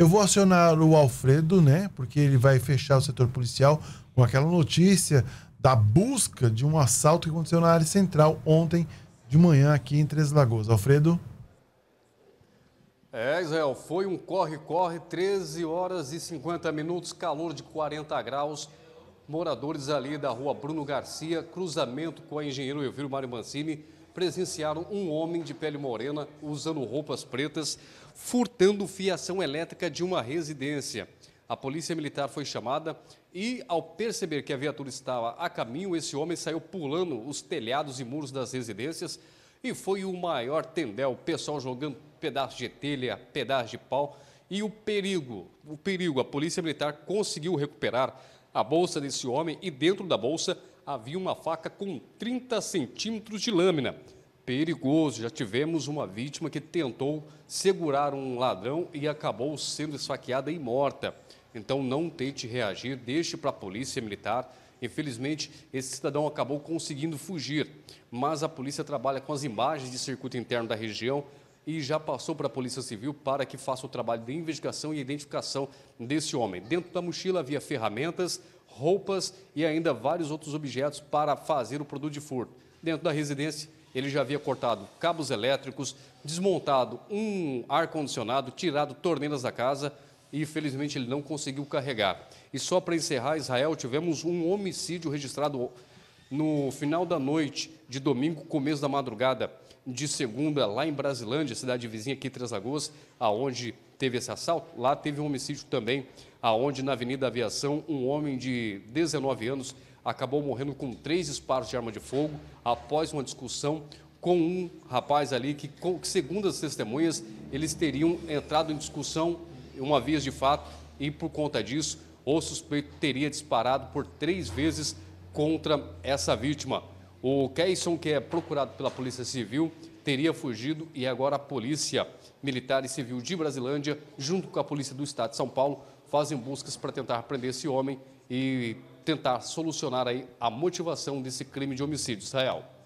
Eu vou acionar o Alfredo, né? Porque ele vai fechar o setor policial com aquela notícia da busca de um assalto que aconteceu na área central ontem de manhã aqui em Três Lagoas. Alfredo? É, Israel, foi um corre-corre, 13 horas e 50 minutos, calor de 40 graus. Moradores ali da rua Bruno Garcia, cruzamento com a engenheiro Elviro Mário Mancini presenciaram um homem de pele morena usando roupas pretas, furtando fiação elétrica de uma residência. A polícia militar foi chamada e, ao perceber que a viatura estava a caminho, esse homem saiu pulando os telhados e muros das residências e foi o maior tendel. O pessoal jogando pedaço de telha, pedaço de pau e o perigo. O perigo. A polícia militar conseguiu recuperar a bolsa desse homem e dentro da bolsa havia uma faca com 30 centímetros de lâmina. Perigoso, já tivemos uma vítima que tentou segurar um ladrão e acabou sendo esfaqueada e morta. Então não tente reagir, deixe para a polícia militar. Infelizmente, esse cidadão acabou conseguindo fugir, mas a polícia trabalha com as imagens de circuito interno da região e já passou para a Polícia Civil para que faça o trabalho de investigação e identificação desse homem. Dentro da mochila havia ferramentas, roupas e ainda vários outros objetos para fazer o produto de furto. Dentro da residência, ele já havia cortado cabos elétricos, desmontado um ar-condicionado, tirado torneiras da casa e, infelizmente, ele não conseguiu carregar. E só para encerrar, Israel, tivemos um homicídio registrado no final da noite de domingo, começo da madrugada de segunda, lá em Brasilândia, cidade vizinha aqui, Três Lagoas, aonde teve esse assalto. Lá teve um homicídio também, aonde na Avenida Aviação, um homem de 19 anos acabou morrendo com três disparos de arma de fogo após uma discussão com um rapaz ali que, segundo as testemunhas, eles teriam entrado em discussão, uma vez de fato, e por conta disso, o suspeito teria disparado por três vezes contra essa vítima. O Keyson, que é procurado pela Polícia Civil, teria fugido e agora a Polícia Militar e Civil de Brasilândia, junto com a Polícia do Estado de São Paulo, fazem buscas para tentar prender esse homem e tentar solucionar aí a motivação desse crime de homicídio. Israel.